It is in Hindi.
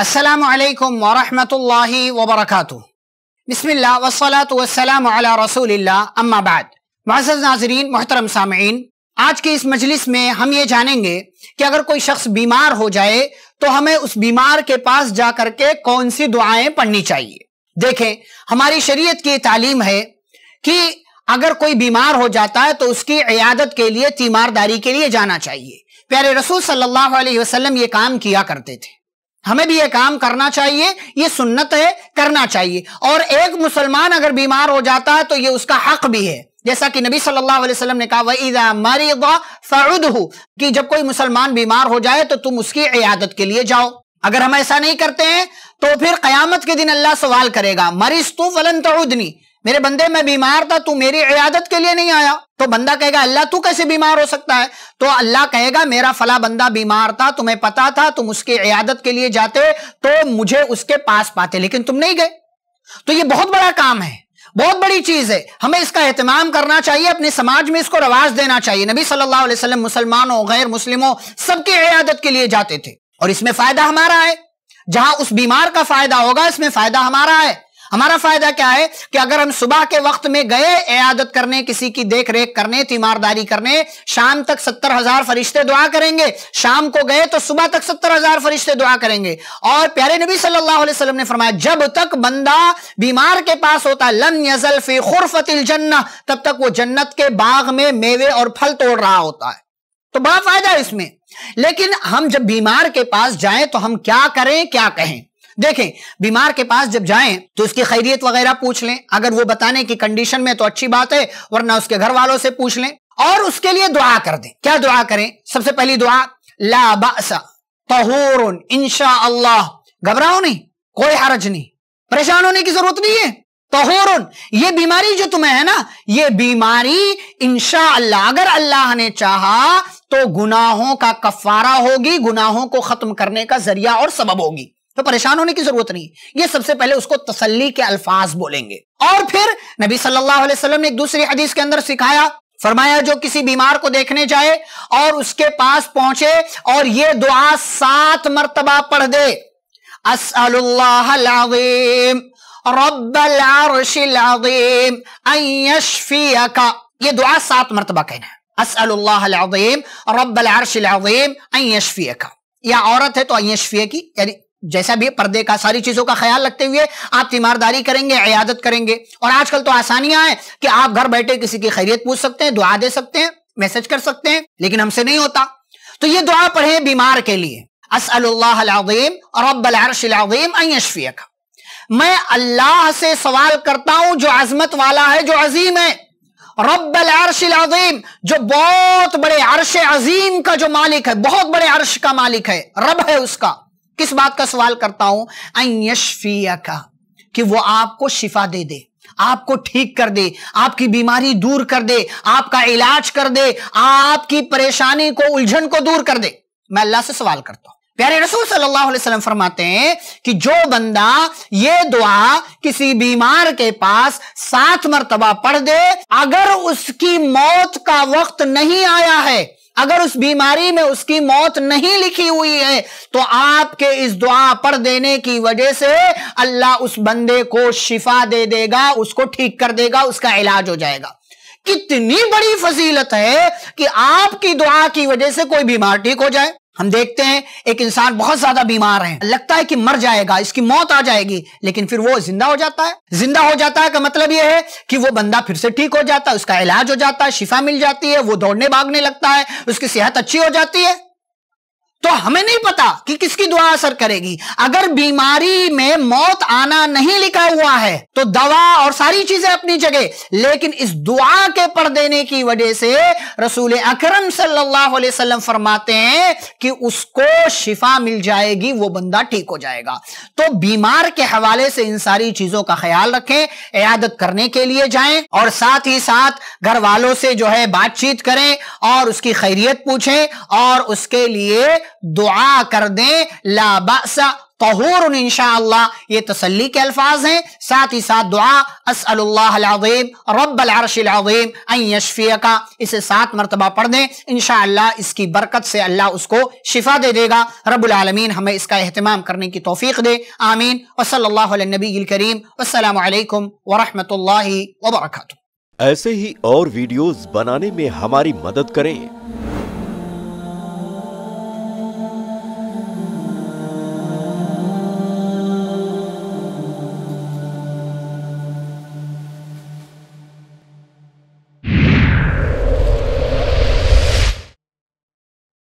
असलकम वरहमल वबरक बसमिल्ला वसलात वसलाम रसूल अम्माबाद मज़ नाजरीन मोहतरम सामीन आज के इस मजलिस में हम ये जानेंगे कि अगर कोई शख्स बीमार हो जाए तो हमें उस बीमार के पास जा करके कौन सी दुआएं पढ़नी चाहिए देखें हमारी शरीयत की तालीम है कि अगर कोई बीमार हो जाता है तो उसकी इयादत के लिए तीमारदारी के लिए जाना चाहिए प्यारे रसूल सल्लल्लाहु अलैहि वसल्लम ये काम किया करते थे हमें भी ये काम करना चाहिए ये सुन्नत है करना चाहिए और एक मुसलमान अगर बीमार हो जाता है तो ये उसका हक भी है जैसा कि नबी सल्लल्लाहु अलैहि वसल्लम ने कहा वईदा मरीदा फरुदहू कि जब कोई मुसलमान बीमार हो जाए तो तुम उसकी इयादत के लिए जाओ अगर हम ऐसा नहीं करते हैं तो फिर कयामत के दिन अल्लाह सवाल करेगा मरीज तू वलन तउदनी मेरे बंदे मैं बीमार था तू मेरी इयादत के लिए नहीं आया तो बंदा कहेगा अल्लाह तू कैसे बीमार हो सकता है तो अल्लाह कहेगा मेरा फला बंदा बीमार था तुम्हें पता था तुम उसकी इयादत के लिए जाते तो मुझे उसके पास पाते लेकिन तुम नहीं गए तो ये बहुत बड़ा काम है बहुत बड़ी चीज है हमें इसका एहतमाम करना चाहिए अपने समाज में इसको रवाज देना चाहिए नबी सल्लल्लाहु अलैहि वसल्लम मुसलमानों गैर मुस्लिमों सबकी इयादत के लिए जाते थे और इसमें फायदा हमारा है जहां उस बीमार का फायदा होगा इसमें फायदा हमारा है हमारा फायदा क्या है कि अगर हम सुबह के वक्त में गए एयादत करने किसी की देख रेख करने तीमारदारी करने शाम तक सत्तर हजार फरिश्ते दुआ करेंगे शाम को गए तो सुबह तक सत्तर हजार फरिश्ते दुआ करेंगे और प्यारे नबी सल्लल्लाहु अलैहि वसल्लम ने फरमाया जब तक बंदा बीमार के पास होता है लम यजल फी खुरफतिल जन्ना तब तक वो जन्नत के बाग में मेवे और फल तोड़ रहा होता है तो बड़ा फायदा है इसमें लेकिन हम जब बीमार के पास जाए तो हम क्या करें क्या कहें देखें बीमार के पास जब जाएं तो उसकी खैरियत वगैरह पूछ लें अगर वो बताने की कंडीशन में तो अच्छी बात है वरना उसके घर वालों से पूछ लें और उसके लिए दुआ कर दें क्या दुआ करें सबसे पहली दुआ ला बासा तहूर अल्लाह घबराओ नहीं कोई हरज नहीं परेशान होने की जरूरत नहीं है तहूर ये बीमारी जो तुम्हें है ना ये बीमारी इंशा अल्लाह अगर अल्लाह ने चाहा तो गुनाहों का कफारा होगी गुनाहों को खत्म करने का जरिया और सबब होगी तो परेशान होने की जरूरत नहीं ये सबसे पहले उसको तसल्ली के अल्फाज बोलेंगे और फिर नबी सल्लल्लाहु अलैहि वसल्लम ने एक दूसरी हदीस के अंदर सिखाया फरमाया जो किसी बीमार को देखने जाए और उसके पास पहुंचे और ये दुआ सात मरतबा पढ़ दे ये दुआ सात मरतबा कहना है असलम रबीम का या औरत है तो अयशफिया की यानी जैसा भी पर्दे का सारी चीजों का ख्याल रखते हुए आप तीमारदारी करेंगे अयादत करेंगे और आजकल तो आसानियां हैं कि आप घर बैठे किसी की खैरियत पूछ सकते हैं दुआ दे सकते हैं मैसेज कर सकते हैं लेकिन हमसे नहीं होता तो ये दुआ पढ़े बीमार के लिए असलम और मैं अल्लाह से सवाल करता हूं जो अजमत वाला है जो अजीम है रबल अरशीम जो बहुत बड़े अरश अजीम का जो मालिक है बहुत बड़े अरश का मालिक है रब है उसका किस बात का सवाल करता हूं अयशफिया का कि वो आपको शिफा दे दे आपको ठीक कर दे आपकी बीमारी दूर कर दे आपका इलाज कर दे आपकी परेशानी को उलझन को दूर कर दे मैं अल्लाह से सवाल करता हूं प्यारे रसूल सल्लल्लाहु अलैहि वसल्लम फरमाते हैं कि जो बंदा ये दुआ किसी बीमार के पास सात मरतबा पढ़ दे अगर उसकी मौत का वक्त नहीं आया है अगर उस बीमारी में उसकी मौत नहीं लिखी हुई है तो आपके इस दुआ पर देने की वजह से अल्लाह उस बंदे को शिफा दे देगा उसको ठीक कर देगा उसका इलाज हो जाएगा कितनी बड़ी फजीलत है कि आपकी दुआ की वजह से कोई बीमार ठीक हो जाए हम देखते हैं एक इंसान बहुत ज्यादा बीमार है लगता है कि मर जाएगा इसकी मौत आ जाएगी लेकिन फिर वो जिंदा हो जाता है जिंदा हो जाता है का मतलब यह है कि वो बंदा फिर से ठीक हो जाता है उसका इलाज हो जाता है शिफा मिल जाती है वो दौड़ने भागने लगता है उसकी सेहत अच्छी हो जाती है तो हमें नहीं पता कि किसकी दुआ असर करेगी अगर बीमारी में मौत आना नहीं लिखा हुआ है तो दवा और सारी चीजें अपनी जगह लेकिन इस दुआ के पढ़ देने की वजह से रसूल अकरम सल्लल्लाहु अलैहि वसल्लम फरमाते हैं कि उसको शिफा मिल जाएगी वो बंदा ठीक हो जाएगा तो बीमार के हवाले से इन सारी चीजों का ख्याल रखें इयादत करने के लिए जाए और साथ ही साथ घर वालों से जो है बातचीत करें और उसकी खैरियत पूछें और उसके लिए दुआ कर दें ला तहूर इनशा ये तसली के अल्फाज हैं साथ ही साथ दुआ असल्लाजीम रबालरशीम यशफिया का इसे सात मरतबा पढ़ दें इनशा इसकी बरकत से अल्लाह उसको शिफा दे देगा रबालमीन हमें इसका एहतमाम करने की तोफ़ी दे आमीन वसलबी करीम असलकम वरहमत ला वबरक ऐसे ही और वीडियोज़ बनाने में हमारी मदद करें